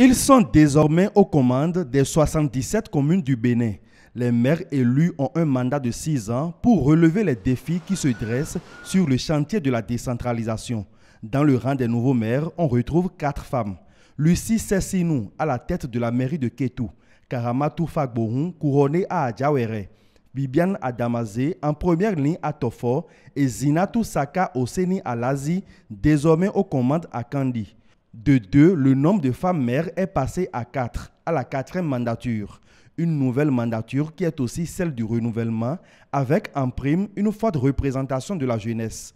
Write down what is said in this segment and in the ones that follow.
Ils sont désormais aux commandes des 77 communes du Bénin. Les maires élus ont un mandat de 6 ans pour relever les défis qui se dressent sur le chantier de la décentralisation. Dans le rang des nouveaux maires, on retrouve quatre femmes. Lucie Sessinou, à la tête de la mairie de Ketou. Karamatou Fakbohun, couronnée à Adjawere. Bibiane Adamazé, en première ligne à Tofo. Et Zinatou Saka Oseni Lazi, désormais aux commandes à Kandi. De deux, le nombre de femmes mères est passé à quatre, à la quatrième mandature. Une nouvelle mandature qui est aussi celle du renouvellement, avec en prime une forte représentation de la jeunesse.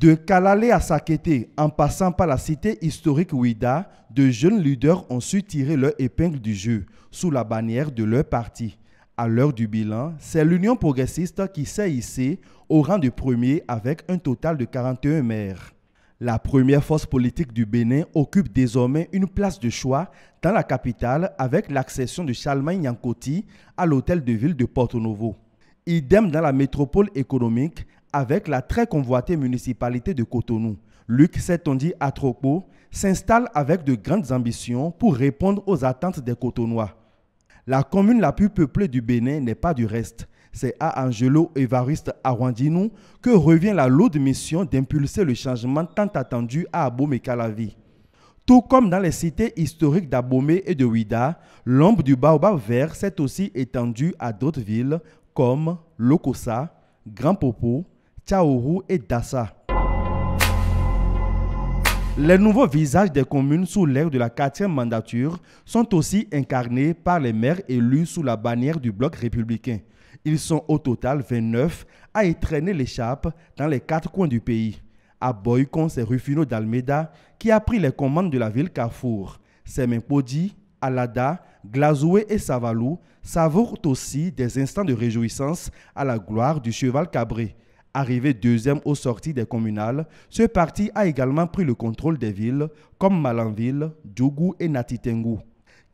De Kalale à Sakété, en passant par la cité historique Ouida, de jeunes leaders ont su tirer leur épingle du jeu, sous la bannière de leur parti. À l'heure du bilan, c'est l'Union progressiste qui s'est hissée au rang de premier avec un total de 41 maires. La première force politique du Bénin occupe désormais une place de choix dans la capitale avec l'accession de Chalmain Yankoti à l'hôtel de ville de Porto Novo. Idem dans la métropole économique avec la très convoitée municipalité de Cotonou. Luc à Atropo s'installe avec de grandes ambitions pour répondre aux attentes des Cotonois. La commune la plus peuplée du Bénin n'est pas du reste. C'est à Angelo Evariste Arwandinou que revient la lourde mission d'impulser le changement tant attendu à Abomey-Calavi. Tout comme dans les cités historiques d'Abome et de Ouida, l'ombre du baobab vert s'est aussi étendue à d'autres villes comme Lokossa, Grand Popo, Tchaourou et Dassa. Les nouveaux visages des communes sous l'ère de la quatrième mandature sont aussi incarnés par les maires élus sous la bannière du bloc républicain. Ils sont au total 29 à étraîner l'échappe dans les quatre coins du pays. À Boycon, c'est Rufino d'Almeida qui a pris les commandes de la ville Carrefour. Semenpodi, Alada, Glazoué et Savalou savourent aussi des instants de réjouissance à la gloire du cheval cabré. Arrivé deuxième aux sorties des communales, ce parti a également pris le contrôle des villes comme Malanville, Djougou et Natitengu.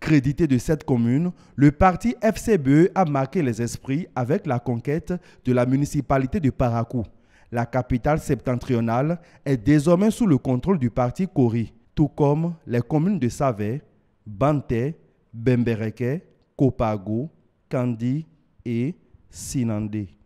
Crédité de cette commune, le parti FCBE a marqué les esprits avec la conquête de la municipalité de Parakou. La capitale septentrionale est désormais sous le contrôle du parti Cori, tout comme les communes de Savé, Banté, Bembereke, Kopago, Kandi et Sinandé.